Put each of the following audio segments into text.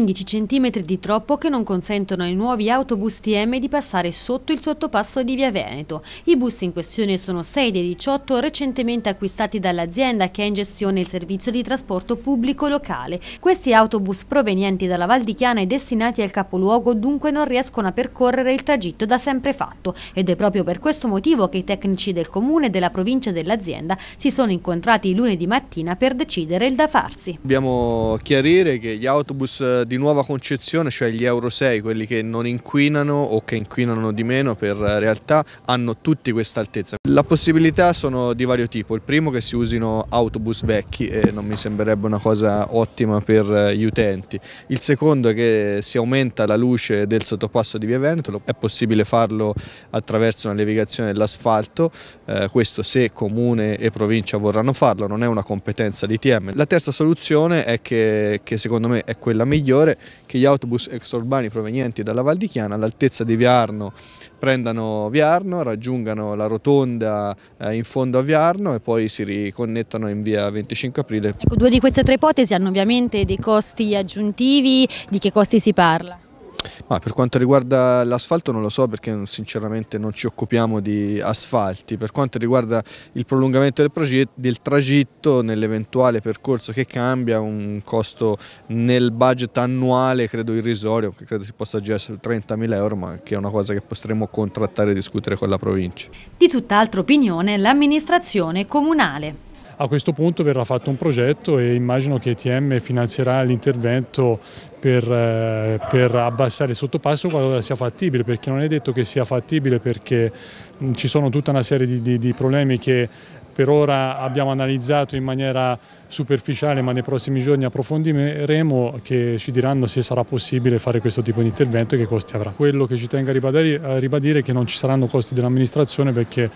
15 cm di troppo che non consentono ai nuovi autobus TM di passare sotto il sottopasso di Via Veneto. I bus in questione sono 6 dei 18 recentemente acquistati dall'azienda che ha in gestione il servizio di trasporto pubblico locale. Questi autobus provenienti dalla Val di Chiana e destinati al capoluogo dunque non riescono a percorrere il tragitto da sempre fatto ed è proprio per questo motivo che i tecnici del comune e della provincia dell'azienda si sono incontrati lunedì mattina per decidere il da farsi. Dobbiamo chiarire che gli autobus eh, di nuova concezione, cioè gli Euro 6, quelli che non inquinano o che inquinano di meno per eh, realtà, hanno tutti questa altezza. La possibilità sono di vario tipo. Il primo che si usino autobus vecchi e non mi sembrerebbe una cosa ottima per eh, gli utenti. Il secondo è che si aumenta la luce del sottopasso di Via Ventolo, è possibile farlo attraverso una levigazione dell'asfalto, eh, questo se comune e provincia vorranno farlo, non è una competenza di TM. La terza soluzione è che, che secondo me è quella migliore, che gli autobus extraurbani provenienti dalla Val di Chiana all'altezza di Via Arno prendano Viarno, raggiungano la rotonda eh, in fondo a Viarno e poi si riconnettano in via 25 aprile. Ecco, due di queste tre ipotesi hanno ovviamente dei costi aggiuntivi, di che costi si parla? Ah, per quanto riguarda l'asfalto non lo so perché sinceramente non ci occupiamo di asfalti, per quanto riguarda il prolungamento del, del tragitto nell'eventuale percorso che cambia un costo nel budget annuale credo irrisorio, che credo si possa girare su 30.000 euro ma che è una cosa che potremmo contrattare e discutere con la provincia. Di tutt'altra opinione l'amministrazione comunale. A questo punto verrà fatto un progetto e immagino che ETM finanzierà l'intervento per, eh, per, abbassare il sottopasso qualora sia fattibile, perché non è detto che sia fattibile perché mm, ci sono tutta una serie di, di, di, problemi che per ora abbiamo analizzato in maniera superficiale ma nei prossimi giorni approfondiremo che ci diranno se sarà possibile fare questo tipo di intervento e che costi avrà. Quello che ci tengo a ribadire, a ribadire è che non ci saranno costi dell'amministrazione perché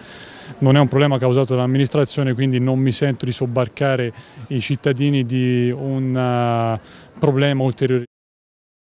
non è un problema causato dall'amministrazione quindi non mi sento di sobbarcare i cittadini di un eh, problema ulteriore.